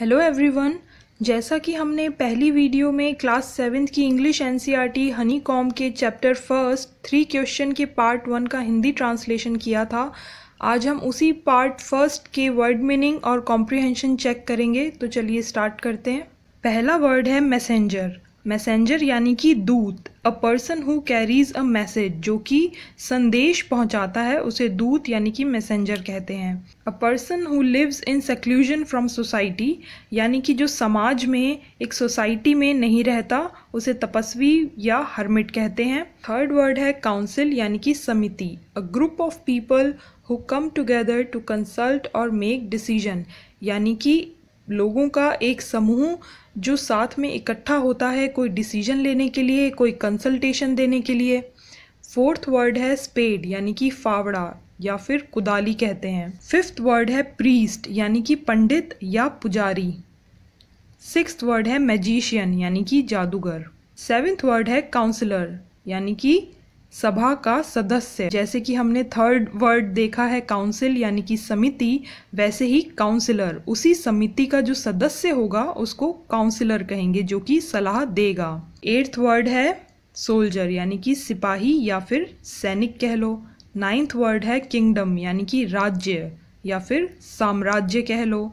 hello everyone जैसा कि हमने पहली वीडियो में क्लास सेवेंथ की इंग्लिश एनसीईआरटी हनी कॉम के चैप्टर फर्स्ट थ्री क्वेश्चन के पार्ट वन का हिंदी ट्रांसलेशन किया था आज हम उसी पार्ट फर्स्ट के वर्ड मीनिंग और कॉम्प्रिहेंशन चेक करेंगे तो चलिए स्टार्ट करते हैं पहला वर्ड है मैसेंजर मैसेंजर यानी कि दूत a person who carries a message जो कि संदेश पहुंचाता है उसे दूत यानी कि मैसेंजर कहते हैं a person who lives in seclusion from society यानी कि जो समाज में एक सोसाइटी में नहीं रहता उसे तपस्वी या हर्मिट कहते हैं थर्ड वर्ड है काउंसिल यानी कि समिति a group of people who come together to consult और मेक डिसीजन यानी कि लोगों का एक समूह जो साथ में इकट्ठा होता है कोई डिसीजन लेने के लिए कोई कंसल्टेशन देने के लिए फोर्थ वर्ड है स्पेड यानी कि फावड़ा या फिर कुदाली कहते हैं फिफ्थ वर्ड है प्रीस्ट यानी कि पंडित या पुजारी सिक्स्थ वर्ड है मैजिशियन यानी कि जादूगर सेवेंथ वर्ड है काउंसलर यानी कि सभा का सदस्य जैसे कि हमने थर्ड वर्ड देखा है काउंसिल यानी कि समिति वैसे ही काउंसिलर उसी समिति का जो सदस्य होगा उसको काउंसिलर कहेंगे जो कि सलाह देगा एट्थ वर्ड है सोल्जर यानी कि सिपाही या फिर सैनिक कह लो नाइन्थ वर्ड है किंगडम यानी कि राज्य या फिर साम्राज्य कह लो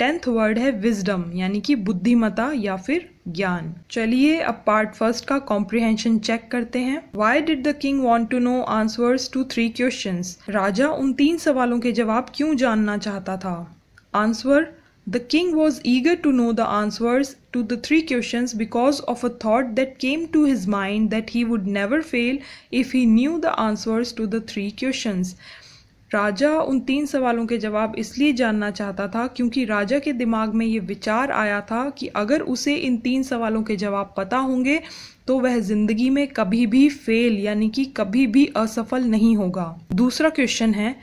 टेंथ वर्ड है विजडम यानी कि बुद्धिमता या फिर ज्ञान चलिए अब पार्ट फर्स्ट का कॉम्प्रिहेंशन चेक करते हैं why did the king want to know answers to three question राजा उन तीन सवालों के जवाब क्यों जानना चाहता था answer the king was eager to know the answers to the three question because of a thought that came to his mind that he would never fail if he knew the answers to the three question राजा उन तीन सवालों के जवाब इसलिए जानना चाहता था क्योंकि राजा के दिमाग में ये विचार आया था कि अगर उसे इन तीन सवालों के जवाब पता होंगे तो वह जिंदगी में कभी भी फेल यानी कि कभी भी असफल नहीं होगा दूसरा क्वेश्चन है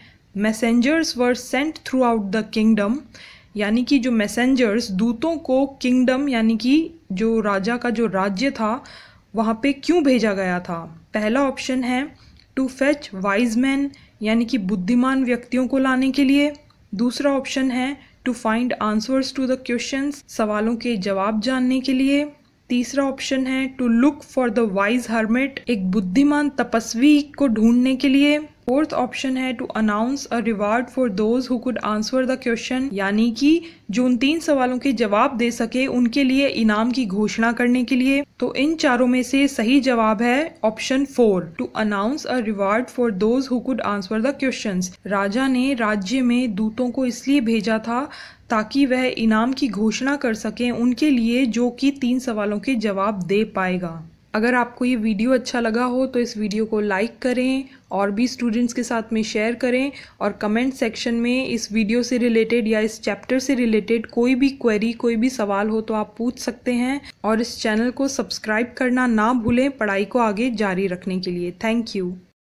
messengers were sent throughout the kingdom यानी कि जो मैसेंजर्स दूतों को किंगडम यानी कि जो राजा का जो राज्य था वहाँ पे क्यों भेजा गया था पहला ऑप्शन है टू फेच वाइज मैन यानी कि बुद्धिमान व्यक्तियों को लाने के लिए दूसरा ऑप्शन है to find answers to the question सवालों के जवाब जानने के लिए तीसरा ऑप्शन है to look for the wise hermit एक बुद्धिमान तपस्वी को ढूंढने के लिए फोर्थ ऑप्शन है to announce a reward for those who could answer the question यानी कि जो उन तीन सवालों के जवाब दे सके उनके लिए इनाम की घोषणा करने के लिए तो इन चारों में से सही जवाब है option four to announce a reward for those who could answer the question राजा ने राज्य में दूतों को इसलिए भेजा था ताकि वह इनाम की घोषणा कर सकें उनके लिए जो कि तीन सवालों के जवाब दे पाएगा अगर आपको ये वीडियो अच्छा लगा हो तो इस वीडियो को लाइक करें और भी स्टूडेंट्स के साथ में शेयर करें और कमेंट सेक्शन में इस वीडियो से रिलेटेड या इस चैप्टर से रिलेटेड कोई भी क्वेरी कोई भी सवाल हो तो आप पूछ सकते हैं और इस चैनल को सब्सक्राइब करना ना भूलें पढ़ाई को आगे जारी रखने के लिए थैंक यू